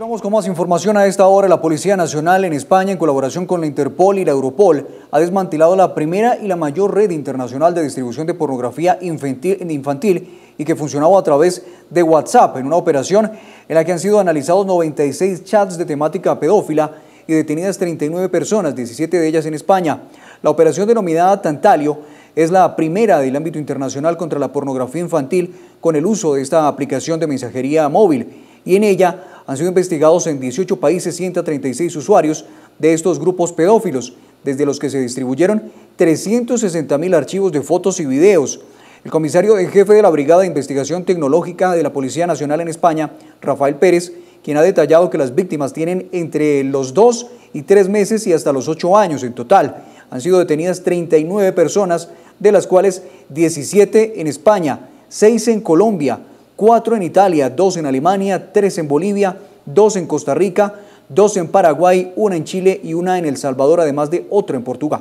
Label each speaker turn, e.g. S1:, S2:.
S1: Continuamos con más información a esta hora. La Policía Nacional en España, en colaboración con la Interpol y la Europol, ha desmantelado la primera y la mayor red internacional de distribución de pornografía infantil, y que funcionaba a través de WhatsApp en una operación en la que han sido analizados 96 chats de temática pedófila y detenidas 39 personas, 17 de ellas en España. La operación denominada Tantalio es la primera del ámbito internacional contra la pornografía infantil con el uso de esta aplicación de mensajería móvil y en ella han sido investigados en 18 países 136 usuarios de estos grupos pedófilos, desde los que se distribuyeron mil archivos de fotos y videos. El comisario en jefe de la Brigada de Investigación Tecnológica de la Policía Nacional en España, Rafael Pérez, quien ha detallado que las víctimas tienen entre los 2 y 3 meses y hasta los 8 años en total. Han sido detenidas 39 personas, de las cuales 17 en España, 6 en Colombia, 4 en Italia, 2 en Alemania, 3 en Bolivia, 2 en Costa Rica, 2 en Paraguay, 1 en Chile y 1 en El Salvador, además de otro en Portugal.